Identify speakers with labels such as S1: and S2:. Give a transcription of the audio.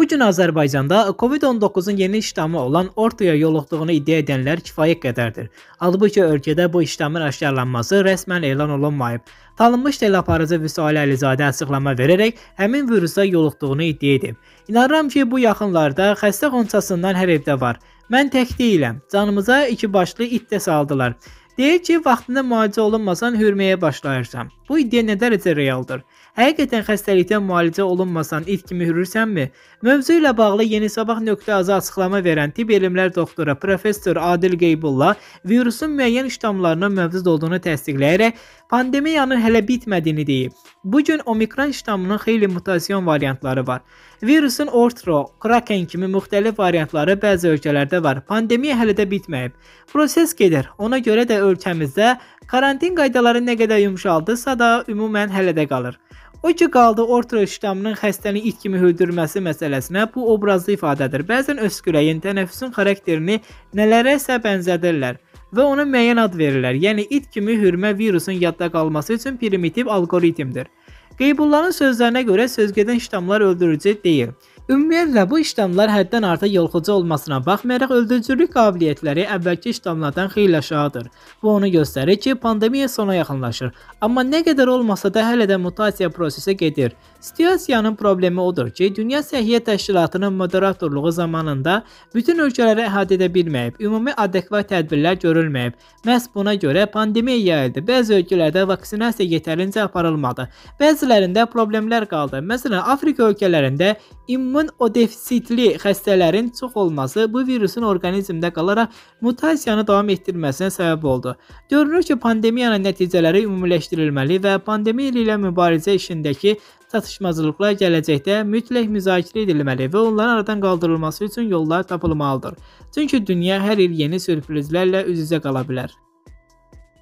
S1: Bu gün Azərbaycanda COVID-19-un yeni ştamı olan ortaya yoluxduğunu iddia edənlər kifayət qədərdir. Halbuki ölkədə bu ştamın aşkarlanması rəsmən elan olunmayıb. Tanınmış teleaparıcı Vüsal Əlizadə açıqlama verərək həmin virusa yoluxduğunu iddia edib. İnanıram ki, bu yaxınlarda xəstə qonçasından hər evdə var. Mən tək deyiləm. Canımıza iki başlı it də saldılar. Deyir ki, vaxtında müalicə olunmasan hürməyə başlayırsan. Bu iddia nə dərəcə realdır? Həqiqətən xəstəlikdən müalicə olunmasan it kimi hürürsənmi? Mövzu ilə bağlı Yeni Sabah nöqtə.az açıqlama verən tibb elmlər doktoru professor Adil Qeybulla virusun müəyyən ştammlarının mövcud olduğunu təsdiqləyərək pandemiyanın hələ bitmədiyini deyib. Bu gün omikron ştammının xeyli mutasyon variantları var. Virusun Ortro, Kraken kimi müxtəlif variantları bəzi ölkələrdə var. Pandemiya hələ də bitməyib. Proses gedir. Ona görə də ölkəmizdə karantin qaydaları nə qədər yumşaldısa da ümumən hələ də qalır. O ki qaldı ortro ştamının xəstəni it kimi hürdürməsi məsələsinə bu obrazlı ifadədir. Bəzən öskürəyin, tənəffüsün xarakterini nələrəsə bənzədirlər və ona müəyyən ad verirlər. Yəni it kimi hürmə virusun yadda qalması üçün primitiv alqoritmdir. Qeybullahın sözlərinə görə sözgedən ştamlar öldürücü deyil. Ümumiyyətlə bu işlemlər həddən artıq yolxucu olmasına baxmayaraq öldürücülük qabiliyyətləri əvvəlki işlemlərdən xeyli aşağıdır. Bu onu göstərir ki, pandemiya sona yaxınlaşır. Amma nə qədər olmasa da hələ də mutasiya prosesi gedir. Situasiyanın problemi odur ki, Dünya Səhiyyə Təşkilatının moderatorluğu zamanında bütün ölkələri əhatə edə bilməyib, ümumi adekvat tədbirlər görülməyib. Məhz buna görə pandemiya yayıldı. Bəzi ölkələrdə vaksinasiya yetərincə aparılmadı. Bəzilərində problemlər qaldı. Məsələn, Afrika ölkələrində immun Həmin o defisitli xəstələrin çox olması bu virusun orqanizmdə qalaraq mutasiyanı davam etdirməsinə səbəb oldu. Görünür ki, pandemiyanın nəticələri ümumiləşdirilməli və pandemiya ilə mübarizə işindəki çatışmazlıqlar gələcəkdə mütləq müzakirə edilməli və onların aradan qaldırılması üçün yollar tapılmalıdır. Çünki dünya hər il yeni sürprizlərlə üz-üzə qala bilər.